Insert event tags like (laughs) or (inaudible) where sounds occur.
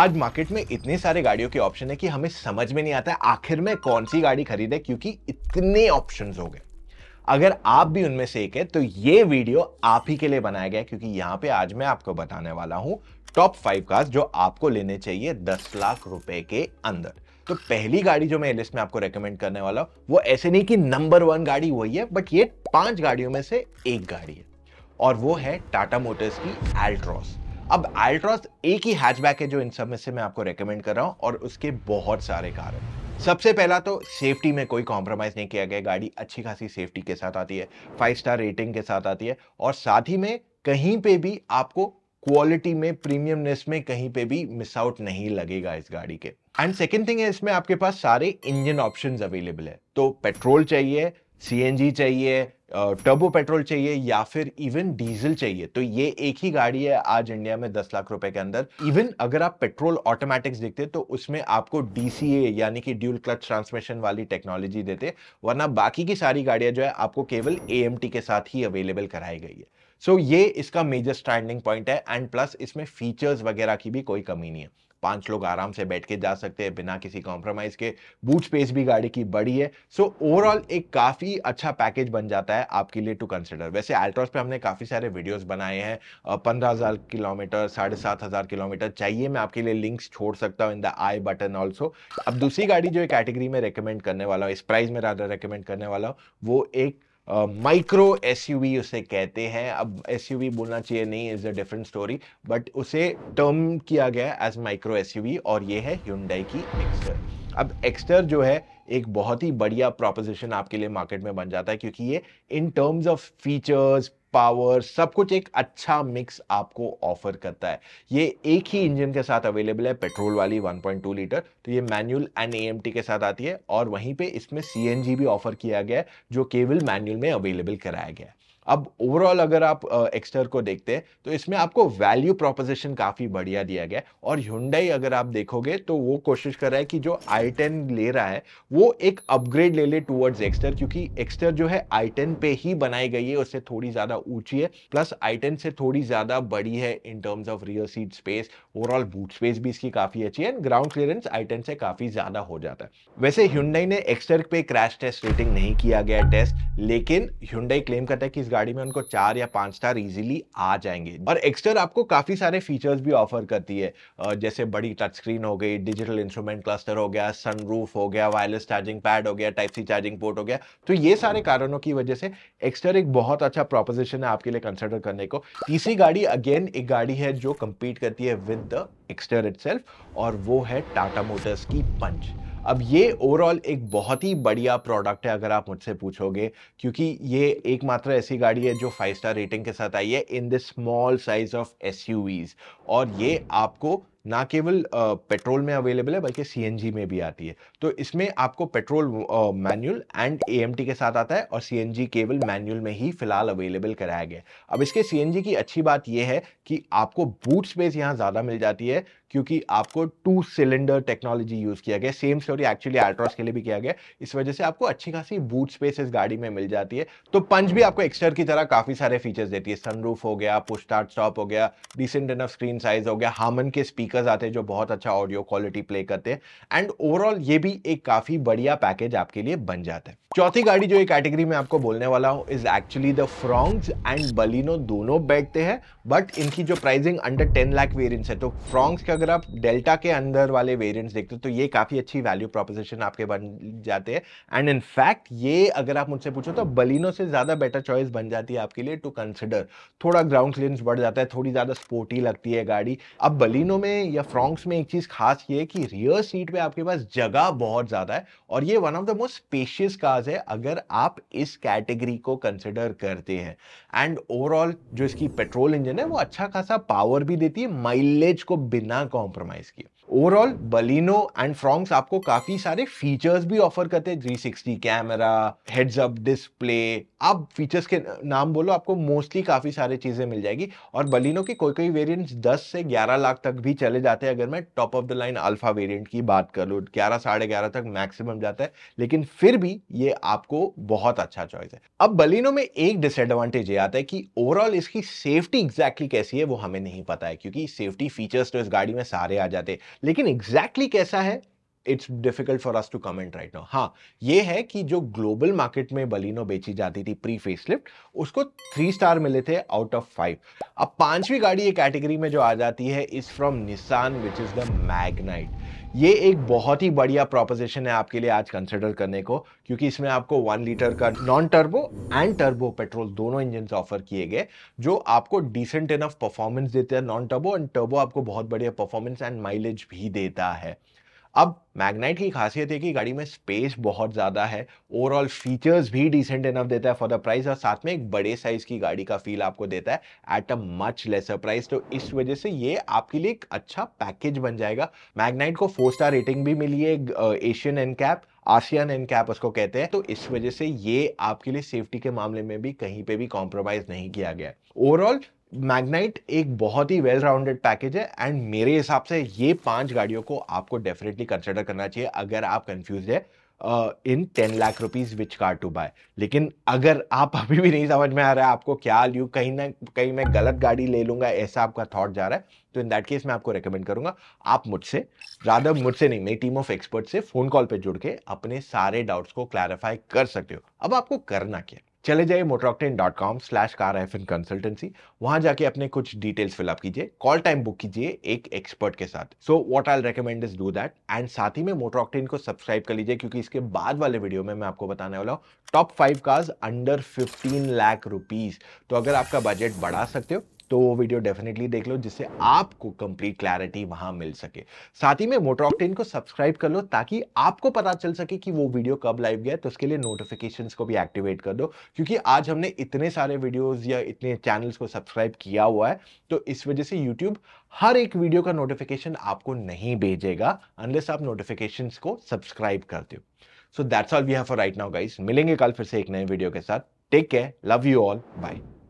आज मार्केट में इतने सारे गाड़ियों के ऑप्शन है कि हमें समझ में नहीं आता आखिर में कौन सी गाड़ी खरीदे क्योंकि इतने ऑप्शन हो गए अगर आप भी उनमें से एक है तो ये वीडियो आप ही के लिए बनाया गया क्योंकि यहां पे आज मैं आपको बताने वाला हूं टॉप फाइव कार्स जो आपको लेने चाहिए दस लाख रुपए के अंदर तो पहली गाड़ी जो मैं लिस्ट में आपको रेकमेंड करने वाला हूं वो ऐसे नहीं कि नंबर वन गाड़ी वही है बट ये पांच गाड़ियों में से एक गाड़ी है और वो है टाटा मोटर्स की एल्ट्रॉस अब आल्ट्रॉस एक ही हैचबैक है जो इन सब में से मैं आपको रेकमेंड कर रहा हूँ और उसके बहुत सारे कारण सबसे पहला तो सेफ्टी में कोई कॉम्प्रोमाइज़ नहीं किया गया गाड़ी अच्छी खासी सेफ्टी के साथ आती है फाइव स्टार रेटिंग के साथ आती है और साथ ही में कहीं पे भी आपको क्वालिटी में प्रीमियमनेस में कहीं पे भी मिस आउट नहीं लगेगा इस गाड़ी के एंड सेकेंड थिंग है इसमें आपके पास सारे इंजन ऑप्शन अवेलेबल है तो पेट्रोल चाहिए सी चाहिए टर्बो पेट्रोल चाहिए या फिर इवन डीजल चाहिए तो ये एक ही गाड़ी है आज इंडिया में दस लाख रुपए के अंदर इवन अगर आप पेट्रोल ऑटोमेटिक्स देखते तो उसमें आपको डीसीए यानी कि ड्यूल क्लच ट्रांसमिशन वाली टेक्नोलॉजी देते वरना बाकी की सारी गाड़ियां जो है आपको केवल ए के साथ ही अवेलेबल कराई गई है सो so, ये इसका मेजर स्टैंडिंग पॉइंट है एंड प्लस इसमें फीचर्स वगैरह की भी कोई कमी नहीं है पांच लोग आराम से बैठ के जा सकते हैं बिना किसी कॉम्प्रोमाइज़ के बूट स्पेस भी गाड़ी की बड़ी है सो so, ओवरऑल एक काफ़ी अच्छा पैकेज बन जाता है आपके लिए टू कंसिडर वैसे एल्ट्रॉस पे हमने काफ़ी सारे वीडियोस बनाए हैं पंद्रह हज़ार किलोमीटर साढ़े सात हज़ार किलोमीटर चाहिए मैं आपके लिए लिंक्स छोड़ सकता हूँ in the i button also अब दूसरी गाड़ी जो कैटेगरी में रिकमेंड करने वाला हूँ इस प्राइस में ज़्यादा रिकमेंड करने वाला हूँ वो एक माइक्रो एस उसे कहते हैं अब एस बोलना चाहिए नहीं is a different story but उसे टर्म किया गया एज माइक्रो एस और ये है ह्यूंडाई की एक्सटर अब एक्सटर जो है एक बहुत ही बढ़िया प्रोपोजिशन आपके लिए मार्केट में बन जाता है क्योंकि ये in terms of features power सब कुछ एक अच्छा मिक्स आपको ऑफर करता है ये एक ही इंजन के साथ अवेलेबल है पेट्रोल वाली 1.2 लीटर तो ये मैनुअल एंड एएमटी के साथ आती है और वहीं पे इसमें सीएनजी भी ऑफर किया गया है जो केवल मैनुअल में अवेलेबल कराया गया है अब ओवरऑल अगर आप एक्सटर को देखते हैं तो इसमें आपको वैल्यू प्रोपोजिशन काफ़ी बढ़िया दिया गया है और ह्यूंडई अगर आप देखोगे तो वो कोशिश कर रहा है कि जो आई टेन ले रहा है वो एक अपग्रेड ले ले टूवर्ड्स एक्सटर क्योंकि एक्सटर जो है आई टेन पे ही बनाई गई है उससे थोड़ी ज़्यादा ऊंची है प्लस आई टेन से थोड़ी ज़्यादा बड़ी है in terms of real seat space overall boot space भी इसकी काफ़ी अच्छी है and ground clearance i ten से काफ़ी ज़्यादा हो जाता है वैसे ह्यूंडई ने एक्सटर पे क्रैश टेस्ट रेटिंग नहीं किया गया टेस्ट लेकिन ह्यूंडई क्लेम करता है कि गाड़ी में उनको चार या पांच स्टार इजीली आ जाएंगे और एक्सटर आपको काफ़ी सारे फीचर्स भी ऑफर करती है जैसे बड़ी टच स्क्रीन हो गई डिजिटल इंस्ट्रूमेंट क्लस्टर हो गया सनरूफ हो गया वायरलेस चार्जिंग पैड हो गया टाइप सी चार्जिंग पोर्ट हो गया तो ये सारे hmm. कारणों की वजह से एक्सटर एक बहुत अच्छा प्रोपोजिशन है आपके लिए कंसिडर करने को तीसरी गाड़ी अगेन एक गाड़ी है जो कम्पीट करती है विद द एक्सटर इट और वो है टाटा मोटर्स की पंच अब ये ओवरऑल एक बहुत ही बढ़िया प्रोडक्ट है अगर आप मुझसे पूछोगे क्योंकि ये एकमात्र ऐसी गाड़ी है जो फाइव स्टार रेटिंग के साथ आई है in the small size of S और ये आपको ना केवल पेट्रोल में अवेलेबल है बल्कि सी में भी आती है तो इसमें आपको पेट्रोल मैनुअल एंड ए के साथ आता है और सी केवल मैनुअल में ही फिलहाल अवेलेबल कराया गया अब इसके सी की अच्छी बात यह है कि आपको बूट स्पेस यहाँ ज़्यादा मिल जाती है क्योंकि आपको टू सिलेंडर टेक्नोलॉजी यूज़ किया गया सेम स्टोरी एक्चुअली आल्ट्रॉस के लिए भी किया गया इस वजह से आपको अच्छी खासी बूट स्पेस इस गाड़ी में मिल जाती है तो पंच भी आपको एक्सटर की तरह काफ़ी सारे फीचर्स देती है सनरूफ हो गया पुश स्टार्ट स्टॉप हो गया डिसेंट इनफ स्क्रीन साइज हो गया हार्मन के स्पीकर स्पीकर्स आते हैं जो बहुत अच्छा ऑडियो क्वालिटी प्ले करते हैं एंड ओवरऑल ये भी एक काफ़ी बढ़िया पैकेज आपके लिए बन जाता है चौथी गाड़ी जो ये कैटेगरी में आपको बोलने वाला हूँ is actually the Fronx and Baleno दोनों बैठते हैं बट इनकी जो pricing under ten lakh variants है तो फ्रॉन्ग्स के अगर आप डेल्टा के अंदर वाले वेरियंट्स देखते हो तो ये काफ़ी अच्छी वैल्यू प्रोपोजिशन आपके बन जाते हैं एंड इन फैक्ट ये अगर आप मुझसे पूछो तो बलिनो से ज़्यादा बेटर चॉइस बन जाती है आपके लिए टू कंसिडर थोड़ा ग्राउंड क्लियरेंस बढ़ जाता है थोड़ी ज़्यादा स्पोर्टी लगती है गाड़ी अब बलिनो में में या फ्रॉन्क्स में एक चीज़ खास ये है कि रियर सीट पे आपके पास जगह बहुत ज़्यादा है और ये one of the most spacious cars है अगर आप इस कैटेगरी को कंसिडर करते हैं एंड ओवरऑल जो इसकी पेट्रोल इंजन है वो अच्छा खासा पावर भी देती है माइलेज को बिना कॉम्प्रोमाइज़ किए ओवरऑल बलिनो एंड फ्रॉन्क्स आपको काफ़ी सारे फीचर्स भी ऑफर करते हैं 360 कैमरा हेड्स डिस्प्ले आप फीचर्स के नाम बोलो आपको मोस्टली काफ़ी सारी चीज़ें मिल जाएगी और बलिनो के कोई कोई वेरियंट 10 से 11 लाख तक भी चल चले जाते हैं अगर मैं top of the line alpha variant की बात कर लूँ ग्यारह साढ़े ग्यारह तक मैक्सिमम जाता है लेकिन फिर भी ये आपको बहुत अच्छा चॉइस है अब बलिनो में एक डिसएडवांटेज ये आता है कि ओवरऑल इसकी सेफ्टी एग्जैक्टली exactly कैसी है वो हमें नहीं पता है क्योंकि सेफ्टी फीचर्स तो इस गाड़ी में सारे आ जाते हैं लेकिन एग्जैक्टली exactly कैसा है it's difficult for us to comment right now हाँ ये है कि जो ग्लोबल मार्केट में बलिनो बेची जाती थी प्री फेसलिफ्ट उसको थ्री स्टार मिले थे आउट ऑफ फाइव अब पांचवी गाड़ी ये कैटेगरी में जो आ जाती है is from Nissan which is the Magnite ये एक बहुत ही बढ़िया प्रोपोजिशन है आपके लिए आज कंसिडर करने को क्योंकि इसमें आपको वन लीटर का non turbo and turbo petrol दोनों इंजन ऑफर किए गए जो आपको डिसेंट इनफ परफॉर्मेंस देते हैं नॉन टर्बो एंड टर्बो आपको बहुत बढ़िया परफॉर्मेंस एंड माइलेज भी देता है अब मैग्नाइट की खासियत है कि गाड़ी में स्पेस बहुत ज़्यादा है ओवरऑल फीचर्स भी डिसेंट इनफ देता है फॉर द प्राइस और साथ में एक बड़े साइज़ की गाड़ी का फील आपको देता है at a much lesser price तो इस वजह से ये आपके लिए एक अच्छा पैकेज बन जाएगा मैग्नाइट को फोर स्टार रेटिंग भी मिली है Asian NCAP ASEAN NCAP उसको कहते हैं तो इस वजह से ये आपके लिए सेफ्टी के मामले में भी कहीं पे भी कॉम्प्रोमाइज़ नहीं किया गया ओवरऑल मैग्नाइट एक बहुत ही वेल राउंडेड पैकेज है एंड मेरे हिसाब से ये पांच गाड़ियों को आपको डेफिनेटली कंसिडर करना चाहिए अगर आप कंफ्यूज है in ten lakh rupees which car to buy लेकिन अगर आप (laughs) अभी भी नहीं समझ में आ रहा है आपको क्या लू कहीं ना कहीं मैं गलत गाड़ी ले लूंगा ऐसा आपका थॉट जा रहा है तो इन दैट केस मैं आपको रेकमेंड करूंगा आप मुझसे ज़्यादा मुझसे नहीं मेरी टीम ऑफ एक्सपर्ट से फ़ोन कॉल पर जुड़ के अपने सारे डाउट्स को क्लैरिफाई कर सकते हो अब आपको करना क्या चले जाइए MotorOctane dot com slash car F N consultancy वहाँ जाके अपने कुछ डिटेल्स फिलअप कीजिए कॉल टाइम बुक कीजिए एक एक्सपर्ट के साथ so what I recommend is do that and साथ ही में मोटरऑक्टेन को सब्सक्राइब कर लीजिए क्योंकि इसके बाद वाले वीडियो में मैं आपको बताने वाला हूँ top five cars under fifteen lakh rupees तो अगर आपका बजट बढ़ा सकते हो तो वो वीडियो डेफिनेटली देख लो जिससे आपको कंप्लीट क्लैरिटी वहां मिल सके साथ ही में मोटरऑक्टेन को सब्सक्राइब कर लो ताकि आपको पता चल सके कि वो वीडियो कब लाइव गया तो उसके लिए नोटिफिकेशन को भी एक्टिवेट कर दो क्योंकि आज हमने इतने सारे वीडियोज या इतने चैनल्स को सब्सक्राइब किया हुआ है तो इस वजह से यूट्यूब हर एक वीडियो का नोटिफिकेशन आपको नहीं भेजेगा अनलेस आप नोटिफिकेशन को सब्सक्राइब करते हो so that's all we have for right now guys मिलेंगे कल फिर से एक नए वीडियो के साथ take care love you all bye